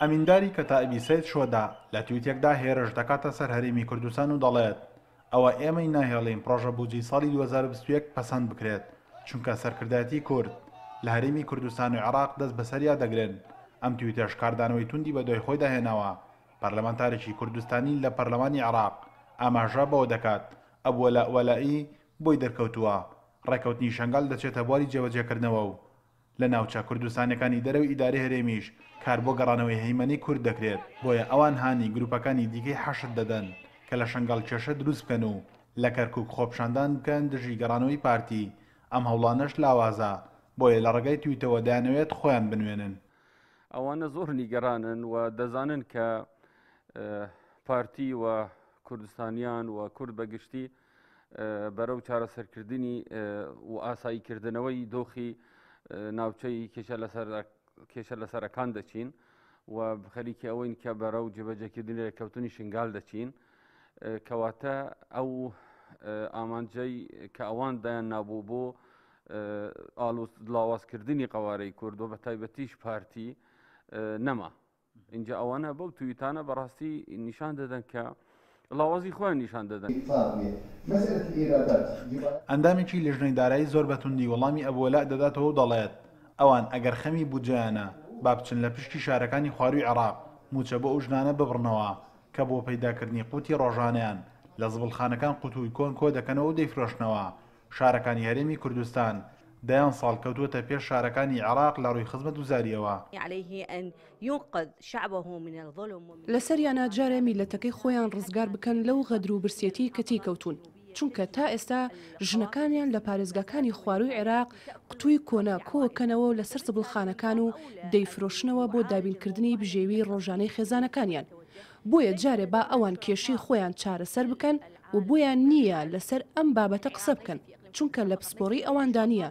ئەمینداری کە تائبی سید شۆدا لە تویتێکدا هێرش دەکاتە سەر هەرمی کوردستان و دەڵێت ئەوە ئێمەی ناهێڵین پرۆژە بودجی ساڵی 2021 پەسەند بکرێت چونکە سەرکردایەتی کورد لە هەرمی کوردستان و عراق دەست بەسەریا دەگرن ئەم تویتەش کاردانەوەی توندی بە دۆی خۆی داهێنەوە پەرلەمانتارێکی کوردستانی لە پەرلەمانی عراق ئاماژە بەوە دەکات ئەوە لە وەلائی بۆی دەرکەوتووە ڕێکەوتنی شنگال دەچێتە بواری جێبەجێکردنەوە و لە ناوچە کوردستانەکانی دەرەوە ئیداری هەرێمیش کار بۆ گەڕانەوەی هەیمەنی کورد دەکرێت بۆیە ئەوان هانی گروپەکانی دیکەی حەشت دەدەن کە لە شنگال کێشە دروست بکەن و لە کەرکک خۆپشاندان بکەن دژی گەڕانەوەی پارتی ئەم هەوڵانەش لاوازە بۆیە لە ڕگەی تویتەوە دەیانەوێت خۆیان بنوێنن ئەوانە زۆر نیگەرانن و دەزانن کە پارتی و کوردستانیان و کورد بەگشتی بەرەو چارەسەرکردنی و ئاساییکردنەوەی دۆخی ناوچەی کێشە لەسەرەکان دەچین و خەریکی ئەوەین کە بەرە و جێبەجەکردنی لەکەوتنی شنگال دەچین کەواتە ئەو ئامانجەی کە ئەوان دایان نابوو بۆ لاوازکردنی قوارەی کوردۆ بە تایبەتیش پارتی نەما. اینجا ئەوانە بەو تویتانە بەڕاستی نیشان دەدەن کە لاوازی خۆیان نیشان دەدەن ئەندامێکی لەژنەی دارایی زۆر بەتوندی وەڵامی ئەبووەلا دەداتەوە دەڵێت ئەوان ئەگەر خەمی بجیانە با بچن لە پشتی شارەکانی خواروی عراق موچە بۆ ئەو ژنانە ببڕنەوە کە بۆ پەیداکردنی قوتی ڕۆژانیان لە زبڵخانەکان قوتووی کۆن کۆ دەکەنەوە و دەیفرۆشنەوە شارەکانی هەرێمی کوردستان دایان ساڵ کەوتوتە پێش شارەکانی عراق لە ڕووی خزمەت وزاریەوە لەسەر یانناجارە میلەتەکەی خۆیان ڕزگار بکەن لەو غەدر و برسێتی کەتی کەوتون چونکە تا ئێستا ژنەکانیان لە پارێزگاکانی خواروی عێراق قوتووی کۆنا کۆکەنەوە لەسەر سبڵخانەکان و دەیفرۆشنەوە بۆ دابینکردنی بژێوی ڕۆژانەی خێزانەکانیان بۆیە جارێ با ئەوان کێشی خۆیان چارەسەر بکەن و بۆیان نییە لەسەر ئەم بابەتە قسە بکەن چونکە لە پسپۆری ئەواندانە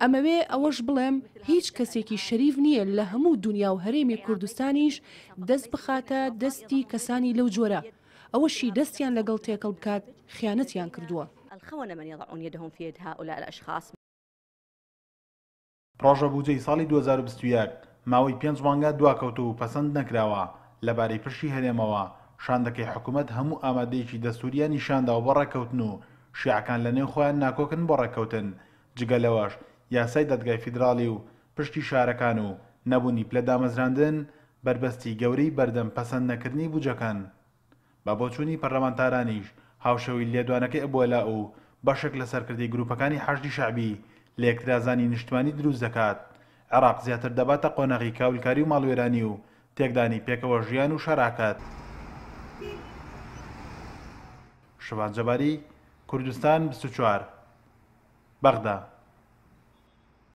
ئەمەوێ ئەوەش بڵێم هیچ کەسێکی شەریف نییە لە هەموو دنیا و هەرێمی کوردستانیش دەست بخاتە دەستی کەسانی لەو جۆرە ئەوەشی دەستیان لەگەڵ تێکەڵ بکات خیانەتیان کردووە الخەونە من يضعون يدهم في يد هؤلاء الأشخاص ڕۆژە بودجەی ساڵی 2021 ماوەی پێنج مانگە دواکەوتو و پەسەند نەکراوە لەبارەی پشتی هەرێمەوە شاندەکەی حکوومەت هەموو ئامادەیەکی دەسووریانی شاندا و بەڕێکەوتن و شیعەکان لە نێو خۆیان ناکۆکن بۆ ڕێکەوتن جگە لەوەش یاسای دەدگای فیدراالی و پشتی شارەکان و نەبوونی پلە دامەزراندن بربەستی گەورەی بەردەم پەسەند نەکردنی بجەکان بە بۆچوونی پەرلەمانتارانیش هاوشەوی لێدوانەکەی ئەبووەلا و بەشێک لە سەرکردی گروپەکانی حەشی شعبی لە یەکترازانی نیشتوانی دروست دەکات عراق زیاتر دەباتە قۆنەغی کاولکاری و ماڵوێرانی و تێکدانی پێکەوە ژیان و شەراکات شوان جەباری کوردستان 24 بەغدا